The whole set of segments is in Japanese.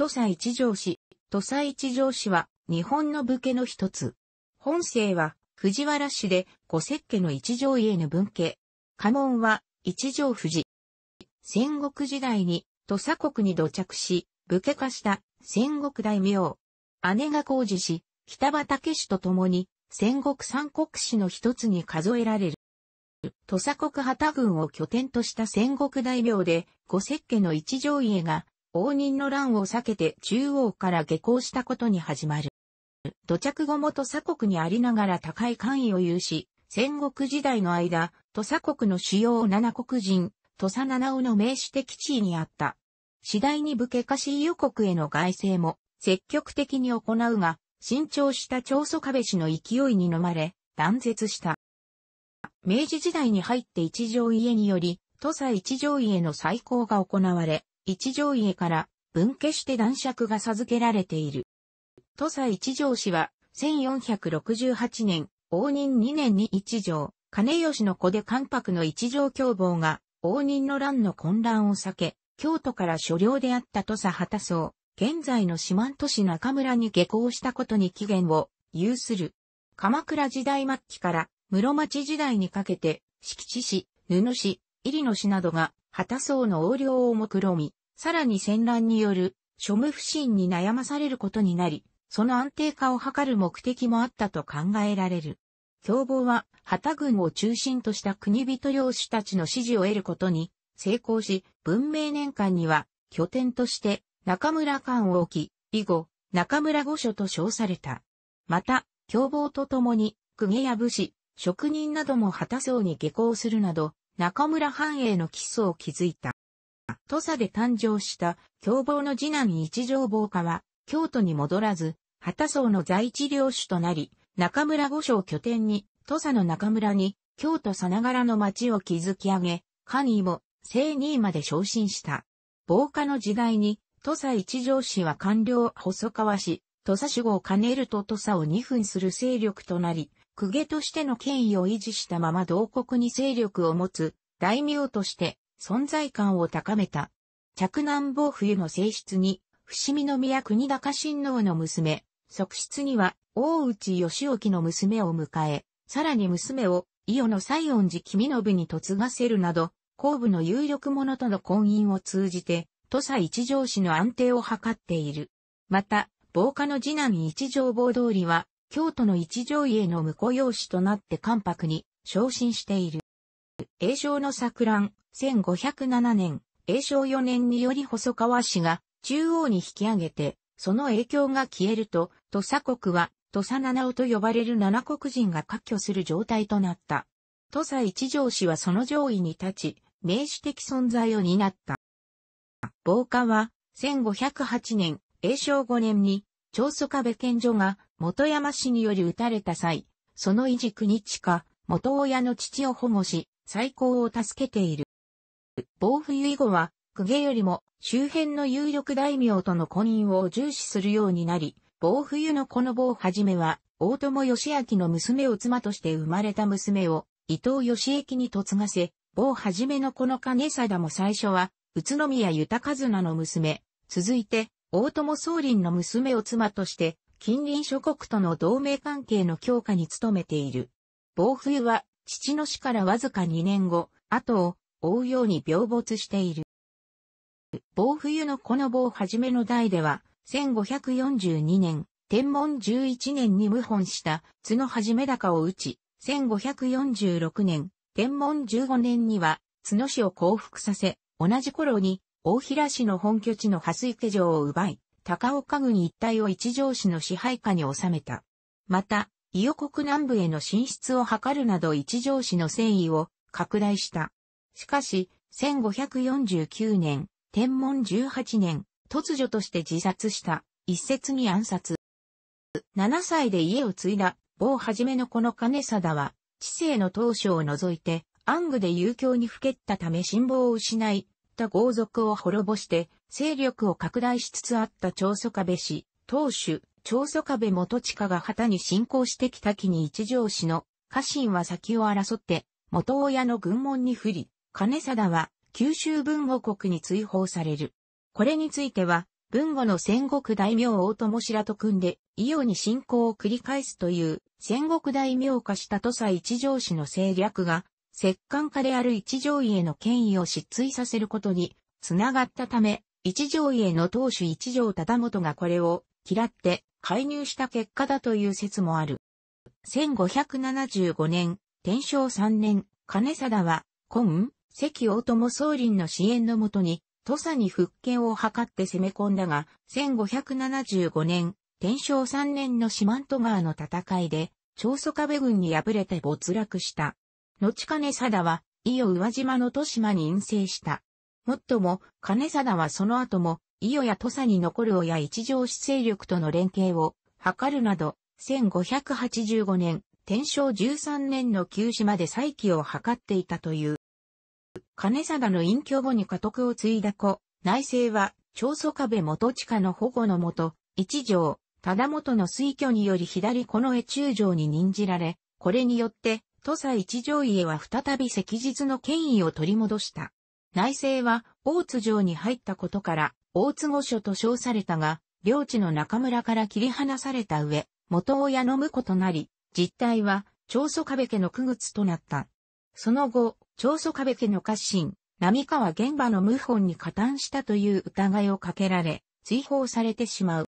土佐一条氏。土佐一条氏は日本の武家の一つ。本姓は藤原氏で五石家の一条家の分家。家紋は一条藤。戦国時代に土佐国に土着し、武家化した戦国大名。姉が工事し、北畠氏と共に戦国三国氏の一つに数えられる。土佐国旗軍を拠点とした戦国大名で、五石家の一条家が応仁の乱を避けて中央から下校したことに始まる。土着後も土佐国にありながら高い官位を有し、戦国時代の間、土佐国の主要七国人、土佐七尾の名士的地位にあった。次第に武家化し予国への外政も積極的に行うが、新調した長祖壁氏の勢いに飲まれ、断絶した。明治時代に入って一条家により、土佐一条家の再興が行われ、一条家から分家して男爵が授けられている。土佐一条氏は、1468年、応仁2年に一条、金吉の子で関白の一条凶暴が、応仁の乱の混乱を避け、京都から所領であった土佐畑荘、現在の四万都市中村に下校したことに起源を有する。鎌倉時代末期から室町時代にかけて、敷地市、布市、入野市などが、畑荘の横領を目論み、さらに戦乱による諸務不信に悩まされることになり、その安定化を図る目的もあったと考えられる。凶暴は、旗軍を中心とした国人領主たちの支持を得ることに成功し、文明年間には拠点として中村間を置き、以後、中村御所と称された。また、凶暴とともに、公家や武士、職人なども旗うに下校するなど、中村藩栄の基礎を築いた。土佐で誕生した凶暴の次男一条坊火は、京都に戻らず、畑僧の在地領主となり、中村御所を拠点に、土佐の中村に、京都さながらの町を築き上げ、官位も、正二まで昇進した。防火の時代に、土佐一条氏は官僚細川氏、土佐守護を兼ねると土佐を二分する勢力となり、公家としての権威を維持したまま同国に勢力を持つ、大名として存在感を高めた。着南坊冬の正室に、伏見宮国高親王の娘、側室には大内義興の娘を迎え、さらに娘を伊予の西園寺君信に嫁がせるなど、後部の有力者との婚姻を通じて、土佐一条氏の安定を図っている。また、防火の次男一条坊通りは、京都の一条家の婿養子となって関白に昇進している。永正の作乱、1507年、永正4年により細川氏が中央に引き上げて、その影響が消えると、土佐国は、土佐七尾と呼ばれる七国人が割拠する状態となった。土佐一条氏はその上位に立ち、名詞的存在を担った。防火は、1508年、永正5年に、長祖壁県所が元山氏により撃たれた際、その維持国地下、元親の父を保護し、最高を助けている。暴風以後は、公家よりも周辺の有力大名との婚姻を重視するようになり、暴冬のこの某はじめは、大友義明の娘を妻として生まれた娘を伊藤義明に嫁がせ、某はじめのこの金貞も最初は、宇都宮豊一菜の娘、続いて、大友宗林の娘を妻として、近隣諸国との同盟関係の強化に努めている。暴風は、父の死からわずか2年後、後を追うように病没している。暴冬のこの棒はじめの代では、1542年、天文11年に謀反した角はじめ高を打ち、1546年、天文15年には角氏を降伏させ、同じ頃に大平氏の本拠地の蓮池城を奪い、高岡郡一帯を一条氏の支配下に収めた。また、伊予国南部への進出を図るなど一条氏の戦意を拡大した。しかし、1549年、天文18年、突如として自殺した、一説に暗殺。7歳で家を継いだ、某はじめのこの金貞は、知性の当初を除いて、暗具で遊興にふけったため辛抱を失い、他豪族を滅ぼして、勢力を拡大しつつあった長祖壁氏、当主、長祖壁元親が旗に侵攻してきた木に一条氏の家臣は先を争って元親の軍門に降り、金貞は九州文語国に追放される。これについては、文語の戦国大名大友白と組んで、伊予に侵攻を繰り返すという戦国大名化した土佐一条氏の政略が、摂関家である一条家の権威を失墜させることにつながったため、一条家の当主一条忠元がこれを嫌って介入した結果だという説もある。1575年、天正3年、金貞は、今、関大友総林の支援のもとに、土佐に復権を図って攻め込んだが、1575年、天正3年の四万十川の戦いで、長宗壁軍に敗れて没落した。後金貞は、伊予宇和島の豊島に陰性した。もっとも、金貞はその後も、伊予や土佐に残る親一条氏勢力との連携を図るなど、1585年、天正13年の休止まで再起を図っていたという。金貞の隠居後に家督を継いだ子、内政は、長祖壁元地下の保護のもと、一条、忠元の推挙により左この江中条に任じられ、これによって、土佐一条家は再び石日の権威を取り戻した。内政は、大津城に入ったことから、大津御所と称されたが、領地の中村から切り離された上、元親の婿となり、実態は、長祖壁家の区靴となった。その後、長祖壁家の家臣、並川玄馬の謀反に加担したという疑いをかけられ、追放されてしまう。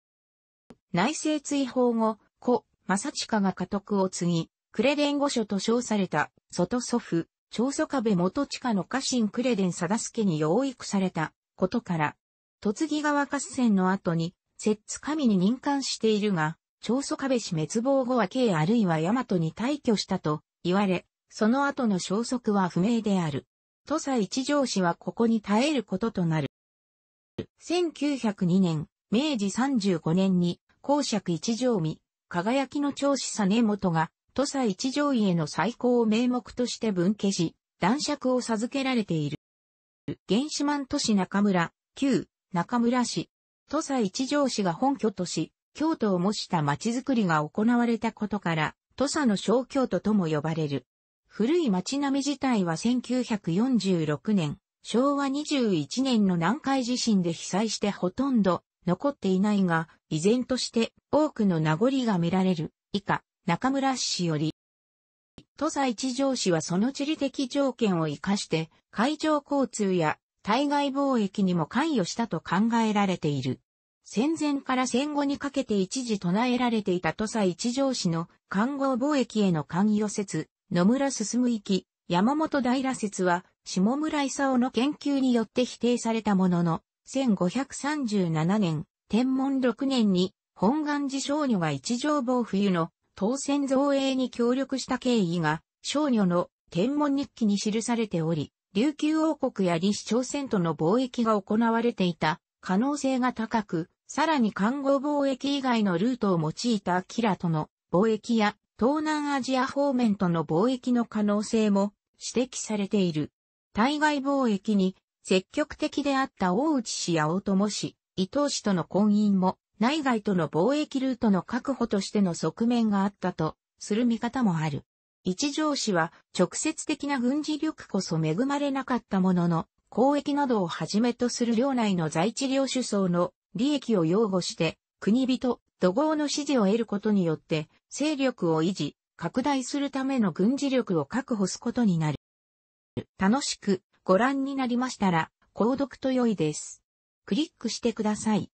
内政追放後、故、正親が家督を継ぎ、呉伝御所と称された、外祖父、長祖壁元親の家臣呉伝定助に養育されたことから、突木川合戦の後に、摂津神に任官しているが、長祖壁氏滅亡後は慶あるいは大和に退去したと言われ、その後の消息は不明である。土佐一条氏はここに耐えることとなる。1902年、明治35年に、公爵一条見、輝きの長子実元が、土佐一条家への再興を名目として分家し、男爵を授けられている。原始万都市中村、旧、中村市、土佐一条市が本拠とし、京都を模した町づくりが行われたことから、土佐の小京都とも呼ばれる。古い町並み自体は1946年、昭和21年の南海地震で被災してほとんど残っていないが、依然として多くの名残が見られる。以下、中村市より。土佐一条市はその地理的条件を活かして、海上交通や対外貿易にも関与したと考えられている。戦前から戦後にかけて一時唱えられていた土佐一条市の官合貿易への関与説、野村進行、山本平説は、下村勲の研究によって否定されたものの、1537年、天文6年に、本願寺少女が一条防冬の当選造営に協力した経緯が、少女の天文日記に記されており、琉球王国や李朝鮮との貿易が行われていた可能性が高く、さらに看護貿易以外のルートを用いたアキラとの貿易や東南アジア方面との貿易の可能性も指摘されている。対外貿易に積極的であった大内氏や大友氏、伊藤氏との婚姻も内外との貿易ルートの確保としての側面があったとする見方もある。一条氏は直接的な軍事力こそ恵まれなかったものの、交易などをはじめとする領内の在地領主層の利益を擁護して、国人、土豪の支持を得ることによって、勢力を維持、拡大するための軍事力を確保すことになる。楽しくご覧になりましたら、購読と良いです。クリックしてください。